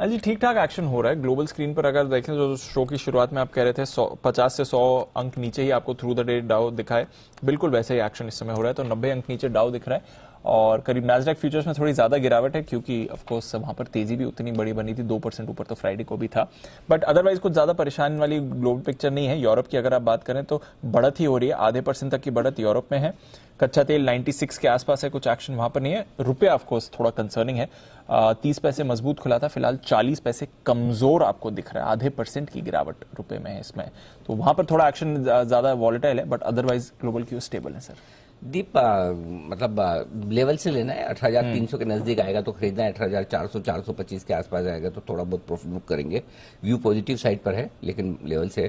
हाँ जी ठीक ठाक एक्शन हो रहा है ग्लोबल स्क्रीन पर अगर देखें जो तो शो की शुरुआत में आप कह रहे थे 50 से 100 अंक नीचे ही आपको थ्रू द डे डाउ दिखाए बिल्कुल वैसे ही एक्शन इस समय हो रहा है तो 90 अंक नीचे डाउ दिख रहा है और करीब नाजडेक फ्यूचर्स में थोड़ी ज्यादा गिरावट है क्योंकि ऑफकोर्स वहां पर तेजी भी उतनी बड़ी बनी थी दो परसेंट ऊपर तो फ्राइडे को भी था बट अदरवाइज कुछ ज्यादा परेशान वाली ग्लोबल पिक्चर नहीं है यूरोप की अगर आप बात करें तो बढ़त ही हो रही है आधे परसेंट तक की बढ़त यूरोप में है कच्चा तेल 96 के आसपास है कुछ एक्शन वहां पर नहीं है रुपया ऑफकोर्स थोड़ा कंसर्निंग है तीस पैसे मजबूत खुला था फिलहाल चालीस पैसे कमजोर आपको दिख रहा है आधे परसेंट की गिरावट रुपए में है इसमें तो वहां पर थोड़ा एक्शन ज्यादा वॉलेटाइल है बट अदरवाइज ग्लोबल क्यू स्टेबल है सर दीप मतलब लेवल से लेना है अठारह हजार तीन सौ के नजदीक आएगा तो खरीदना है अठारह हजार चार सौ चार सौ पच्चीस के आसपास आएगा तो थोड़ा बहुत प्रॉफिट बुक करेंगे व्यू पॉजिटिव साइड पर है लेकिन लेवल से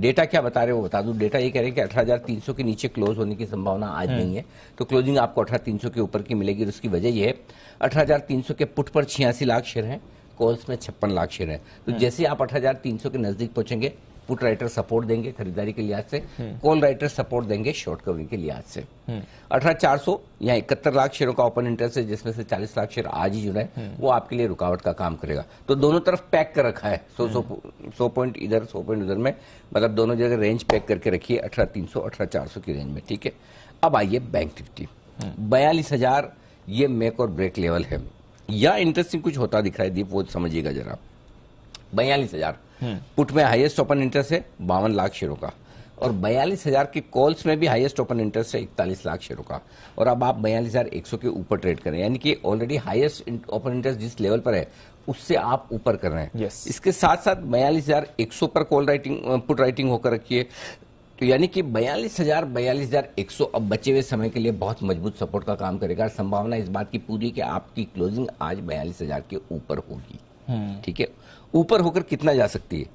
डेटा क्या बता रहे हो बता दूं डेटा ये कह रहे हैं कि अठारह हजार तीन सौ के नीचे क्लोज होने की संभावना आज हम्म। नहीं है तो क्लोजिंग आपको अठारह तीन सौ के ऊपर की मिलेगी और उसकी वजह यह है अठारह हजार तीन सौ के पुट पर छियासी लाख शेयर हैं कॉल्स में छप्पन लाख शेयर हैं तो हम्म। जैसे आप अठारह हजार तीन सौ के नजदीक पहुंचेंगे पुट राइटर सपोर्ट देंगे खरीदारी के लिहाज से कॉल राइटर सपोर्ट देंगे शॉर्ट कवरिंग के लिहाज से अठारह चार सौ या इकहत्तर लाख शेयरों का ओपन इंटरेस्ट है जिसमें से चालीस लाख शेयर आज ही जुड़ा है वो आपके लिए रुकावट का काम करेगा तो दोनों तरफ पैक कर रखा है सौ सौ पॉइंट इधर सौ पॉइंट उधर में मतलब दोनों जगह रेंज पैक करके रखिए अठारह तीन सौ अठारह चार सौ की रेंज में ठीक है अब आइए बैंक निफ्टी बयालीस हजार ये मेक और ब्रेक लेवल है या इंटरेस्टिंग कुछ होता दिख रहा है दीप वो समझिएगा जरा बयालीस हजार हम्म। पुट में हाईएस्ट ओपन इंटरेस्ट है बावन लाख शेयरों का और बयालीस हजार के कॉल्स में भी हाईएस्ट ओपन इंटरेस्ट है इकतालीस लाख शेयरों का और अब आप बयालीस हजार एक सौ के ऊपर ट्रेड करें यानी कि ऑलरेडी हाईएस्ट ओपन इंटरेस्ट जिस लेवल पर है उससे आप ऊपर कर रहे हैं yes. इसके साथ साथ बयालीस हजार एक सौ पर कॉल राइटिंग पुट राइटिंग होकर रखिए तो यानी कि बयालीस हजार बयालीस हजार एक सौ अब बचे हुए समय के लिए बहुत मजबूत सपोर्ट का काम करेगा संभावना इस बात की पूरी कि आपकी क्लोजिंग आज बयालीस हजार के ऊपर होगी हम्म। ठीक है ऊपर होकर कितना जा सकती है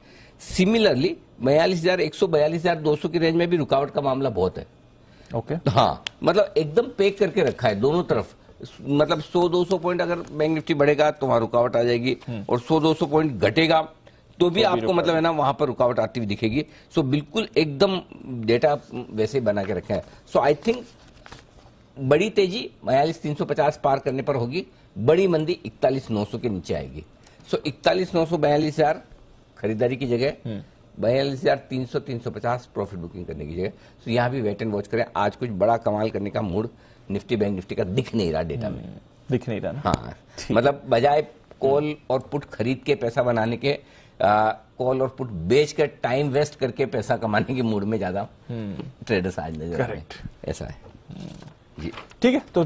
सिमिलरली बयालीस हजार एक सौ बयालीस हजार दो सौ की रेंज में भी रुकावट का मामला बहुत है ओके okay. तो हाँ मतलब एकदम पेक करके रखा है दोनों तरफ मतलब 100-200 पॉइंट अगर बैंक निफ्टी बढ़ेगा तो वहां रुकावट आ जाएगी हम्म। और 100-200 पॉइंट घटेगा तो भी तो आपको भी मतलब है ना वहां पर रुकावट आती हुई दिखेगी सो बिल्कुल एकदम डेटा वैसे ही बना के रखा है सो आई थिंक बड़ी तेजी बयालीस तीन सौ पचास पार करने पर होगी बड़ी मंदी इकतालीस नौ सौ के नीचे आएगी सो इकतालीस नौ सौ बयालीस हजार खरीदारी की जगह हम्म। बयालीस हजार तीन सौ तीन सौ पचास प्रॉफिट बुकिंग करने की जगह सो तो यहाँ भी वेट एंड वॉच करें आज कुछ बड़ा कमाल करने का मूड निफ्टी बैंक निफ्टी का दिख नहीं रहा डेटा में हम्म, दिख नहीं रहा हाँ मतलब बजाय कॉल और पुट खरीद के पैसा बनाने के कॉल और पुट बेच कर टाइम वेस्ट करके पैसा कमाने के मूड में ज्यादा ट्रेडर्स हम्म। आज नजर ऐसा है जी ठीक है तो